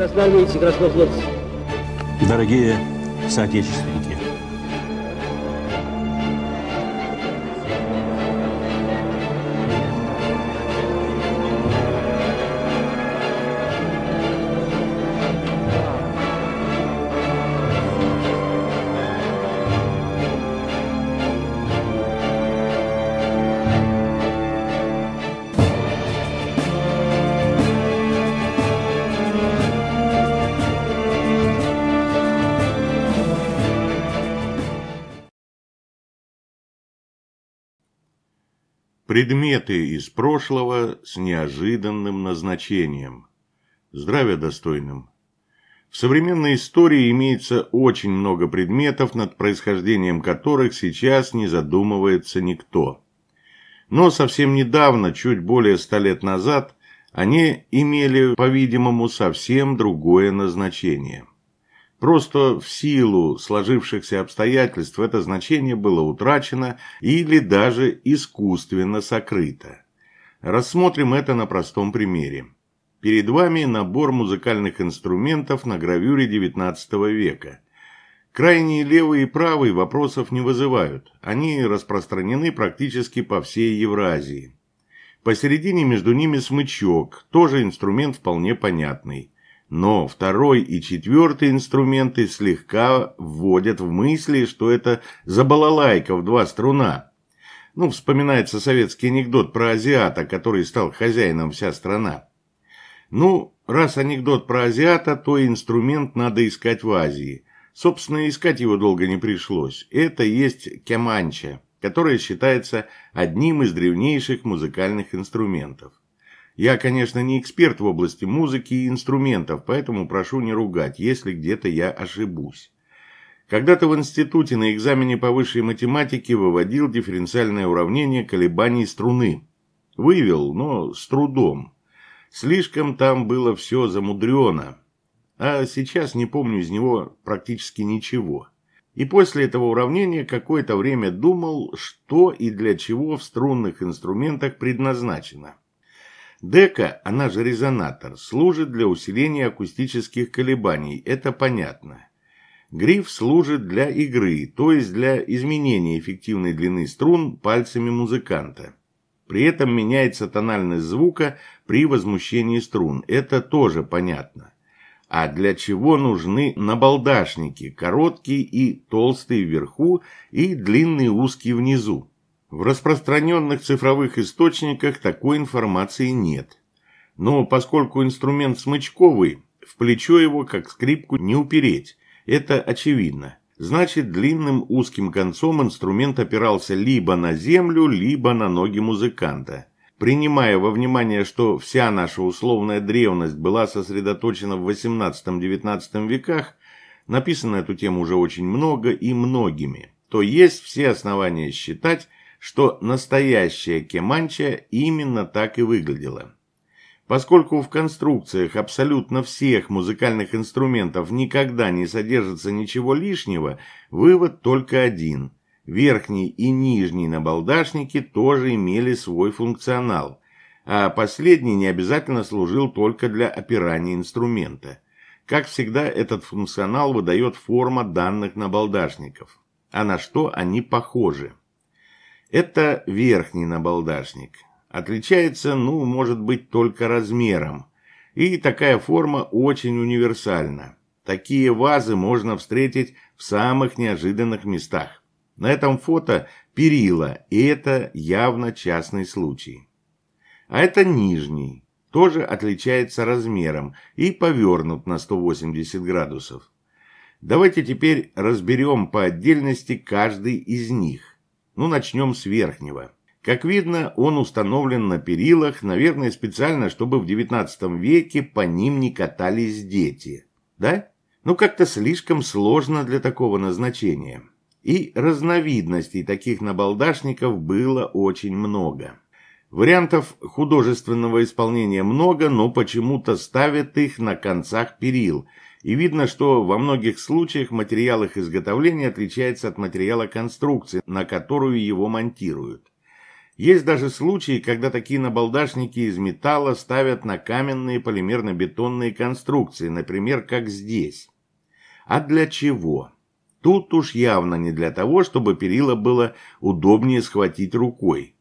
красноармейцы, краснофлотцы. Дорогие соотечественники, Предметы из прошлого с неожиданным назначением. Здравия достойным. В современной истории имеется очень много предметов, над происхождением которых сейчас не задумывается никто. Но совсем недавно, чуть более ста лет назад, они имели, по-видимому, совсем другое назначение. Просто в силу сложившихся обстоятельств это значение было утрачено или даже искусственно сокрыто. Рассмотрим это на простом примере. Перед вами набор музыкальных инструментов на гравюре XIX века. Крайние левый и правый вопросов не вызывают, они распространены практически по всей Евразии. Посередине между ними смычок, тоже инструмент вполне понятный но второй и четвертый инструменты слегка вводят в мысли, что это за балалайка в два струна. Ну, вспоминается советский анекдот про азиата, который стал хозяином вся страна. Ну, раз анекдот про азиата, то инструмент надо искать в Азии. Собственно, искать его долго не пришлось. Это есть кеманча, которая считается одним из древнейших музыкальных инструментов. Я, конечно, не эксперт в области музыки и инструментов, поэтому прошу не ругать, если где-то я ошибусь. Когда-то в институте на экзамене по высшей математике выводил дифференциальное уравнение колебаний струны. Вывел, но с трудом. Слишком там было все замудрено. А сейчас не помню из него практически ничего. И после этого уравнения какое-то время думал, что и для чего в струнных инструментах предназначено. Дека, она же резонатор, служит для усиления акустических колебаний, это понятно. Гриф служит для игры, то есть для изменения эффективной длины струн пальцами музыканта. При этом меняется тональность звука при возмущении струн, это тоже понятно. А для чего нужны набалдашники, короткий и толстый вверху и длинный узкий внизу? В распространенных цифровых источниках такой информации нет. Но поскольку инструмент смычковый, в плечо его как скрипку не упереть, это очевидно. Значит, длинным узким концом инструмент опирался либо на землю, либо на ноги музыканта. Принимая во внимание, что вся наша условная древность была сосредоточена в 18-19 веках, написано эту тему уже очень много и многими, то есть все основания считать, что настоящая Кеманча именно так и выглядела. Поскольку в конструкциях абсолютно всех музыкальных инструментов никогда не содержится ничего лишнего, вывод только один. Верхний и нижний набалдашники тоже имели свой функционал, а последний не обязательно служил только для опирания инструмента. Как всегда, этот функционал выдает форма данных набалдашников, а на что они похожи. Это верхний набалдашник. Отличается, ну, может быть, только размером. И такая форма очень универсальна. Такие вазы можно встретить в самых неожиданных местах. На этом фото перила, и это явно частный случай. А это нижний, тоже отличается размером и повернут на 180 градусов. Давайте теперь разберем по отдельности каждый из них. Ну, начнем с верхнего. Как видно, он установлен на перилах, наверное, специально, чтобы в XIX веке по ним не катались дети. Да? Ну, как-то слишком сложно для такого назначения. И разновидностей таких набалдашников было очень много. Вариантов художественного исполнения много, но почему-то ставят их на концах перил – и видно, что во многих случаях материал их изготовления отличается от материала конструкции, на которую его монтируют. Есть даже случаи, когда такие набалдашники из металла ставят на каменные полимерно-бетонные конструкции, например, как здесь. А для чего? Тут уж явно не для того, чтобы перила было удобнее схватить рукой.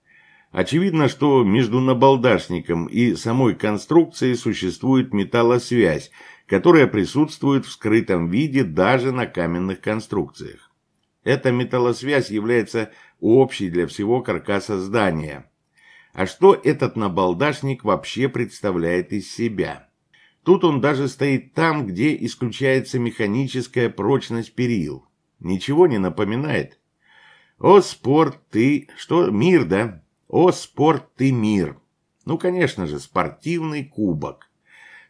Очевидно, что между набалдашником и самой конструкцией существует металлосвязь, которая присутствует в скрытом виде даже на каменных конструкциях. Эта металлосвязь является общей для всего каркаса здания. А что этот набалдашник вообще представляет из себя? Тут он даже стоит там, где исключается механическая прочность перил. Ничего не напоминает? О, спорт ты... Что? Мир, да? О, спорт ты мир. Ну, конечно же, спортивный кубок.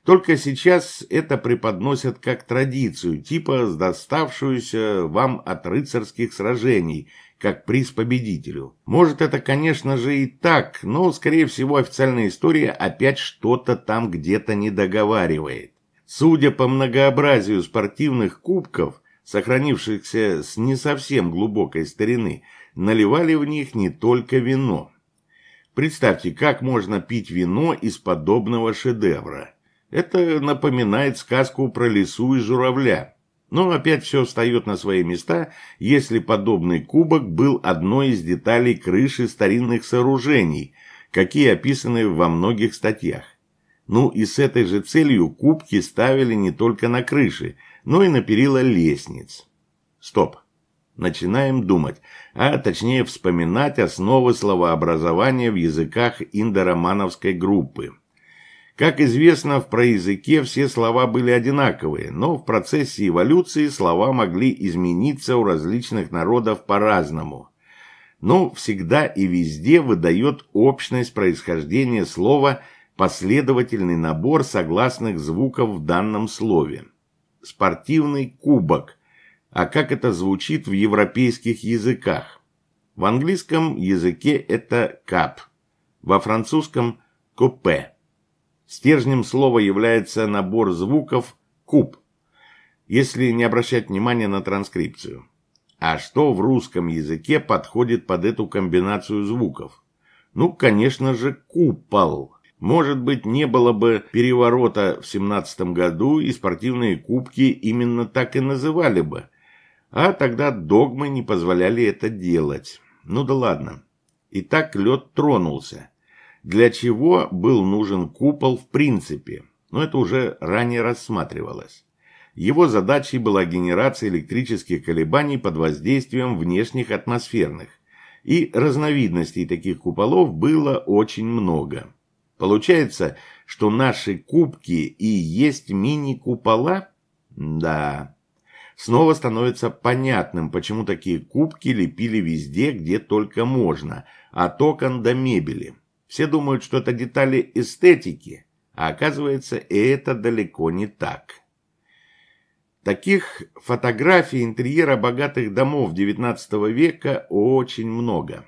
Только сейчас это преподносят как традицию, типа доставшуюся вам от рыцарских сражений, как приз победителю. Может, это, конечно же, и так, но, скорее всего, официальная история опять что-то там где-то не договаривает. Судя по многообразию спортивных кубков, сохранившихся с не совсем глубокой старины, наливали в них не только вино. Представьте, как можно пить вино из подобного шедевра. Это напоминает сказку про лису и журавля. Но опять все встает на свои места, если подобный кубок был одной из деталей крыши старинных сооружений, какие описаны во многих статьях. Ну и с этой же целью кубки ставили не только на крыши, но и на перила лестниц. Стоп. Начинаем думать, а точнее вспоминать основы словообразования в языках индоромановской группы. Как известно, в проязыке все слова были одинаковые, но в процессе эволюции слова могли измениться у различных народов по-разному. Но всегда и везде выдает общность происхождения слова последовательный набор согласных звуков в данном слове. Спортивный кубок. А как это звучит в европейских языках? В английском языке это кап, во французском купе. Стержнем слова является набор звуков «куб», если не обращать внимания на транскрипцию. А что в русском языке подходит под эту комбинацию звуков? Ну, конечно же, купол. Может быть, не было бы переворота в 17 году, и спортивные кубки именно так и называли бы. А тогда догмы не позволяли это делать. Ну да ладно. Итак, лед тронулся для чего был нужен купол в принципе, но это уже ранее рассматривалось. Его задачей была генерация электрических колебаний под воздействием внешних атмосферных, и разновидностей таких куполов было очень много. Получается, что наши кубки и есть мини-купола? Да. Снова становится понятным, почему такие кубки лепили везде, где только можно, от а окон до мебели. Все думают, что это детали эстетики, а оказывается, и это далеко не так. Таких фотографий интерьера богатых домов XIX века очень много.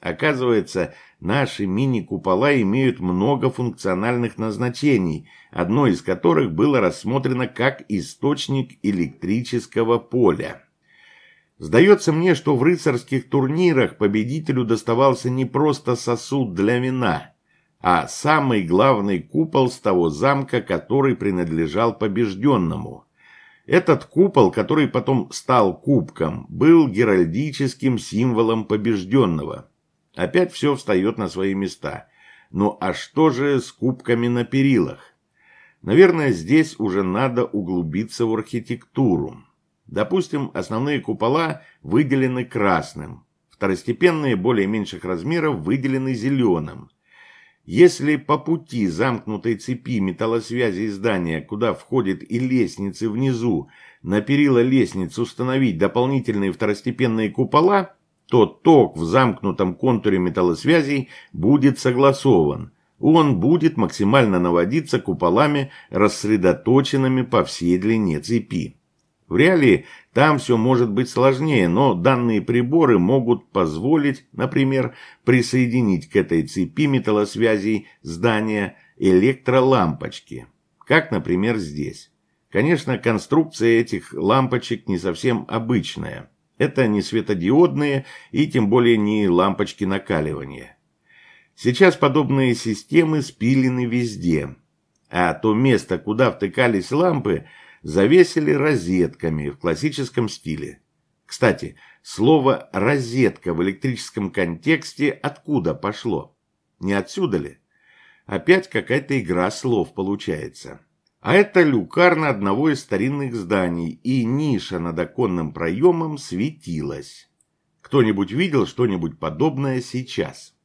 Оказывается, наши мини-купола имеют много функциональных назначений, одно из которых было рассмотрено как источник электрического поля. Сдается мне, что в рыцарских турнирах победителю доставался не просто сосуд для вина, а самый главный купол с того замка, который принадлежал побежденному. Этот купол, который потом стал кубком, был геральдическим символом побежденного. Опять все встает на свои места. Ну а что же с кубками на перилах? Наверное, здесь уже надо углубиться в архитектуру. Допустим, основные купола выделены красным, второстепенные более меньших размеров выделены зеленым. Если по пути замкнутой цепи металлосвязи здания, куда входит и лестницы внизу, на перила лестниц установить дополнительные второстепенные купола, то ток в замкнутом контуре металлосвязей будет согласован. Он будет максимально наводиться куполами, рассредоточенными по всей длине цепи. В реалии там все может быть сложнее, но данные приборы могут позволить, например, присоединить к этой цепи металлосвязей здания электролампочки, как, например, здесь. Конечно, конструкция этих лампочек не совсем обычная. Это не светодиодные и тем более не лампочки накаливания. Сейчас подобные системы спилены везде. А то место, куда втыкались лампы – завесили розетками в классическом стиле. Кстати, слово «розетка» в электрическом контексте откуда пошло? Не отсюда ли? Опять какая-то игра слов получается. А это люкарна одного из старинных зданий, и ниша над оконным проемом светилась. Кто-нибудь видел что-нибудь подобное сейчас?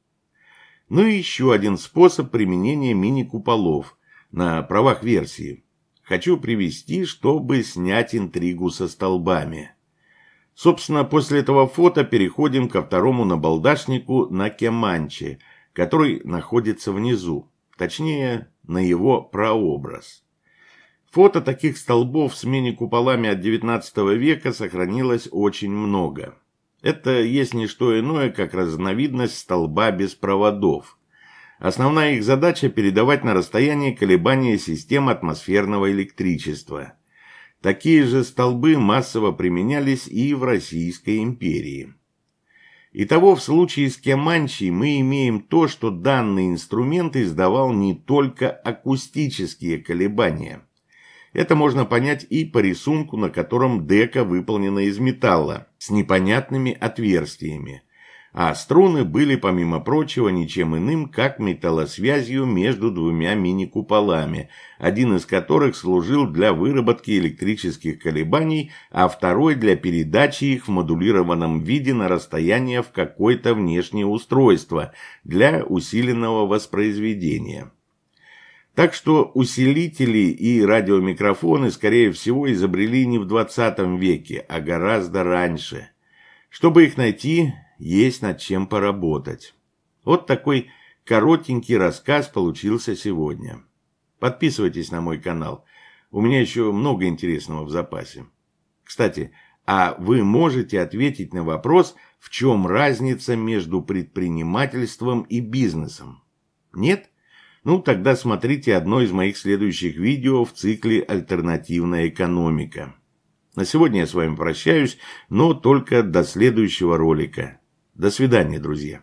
Ну и еще один способ применения мини-куполов на правах версии – хочу привести, чтобы снять интригу со столбами. Собственно, после этого фото переходим ко второму набалдашнику на Кеманче, который находится внизу, точнее, на его прообраз. Фото таких столбов с мини-куполами от XIX века сохранилось очень много. Это есть не что иное, как разновидность столба без проводов – Основная их задача – передавать на расстояние колебания систем атмосферного электричества. Такие же столбы массово применялись и в Российской империи. Итого, в случае с Кеманчей мы имеем то, что данный инструмент издавал не только акустические колебания. Это можно понять и по рисунку, на котором дека выполнена из металла, с непонятными отверстиями – а струны были, помимо прочего, ничем иным, как металлосвязью между двумя мини-куполами, один из которых служил для выработки электрических колебаний, а второй для передачи их в модулированном виде на расстояние в какое-то внешнее устройство для усиленного воспроизведения. Так что усилители и радиомикрофоны, скорее всего, изобрели не в 20 веке, а гораздо раньше. Чтобы их найти, есть над чем поработать. Вот такой коротенький рассказ получился сегодня. Подписывайтесь на мой канал. У меня еще много интересного в запасе. Кстати, а вы можете ответить на вопрос, в чем разница между предпринимательством и бизнесом? Нет? Ну, тогда смотрите одно из моих следующих видео в цикле «Альтернативная экономика». На сегодня я с вами прощаюсь, но только до следующего ролика. До свидания, друзья.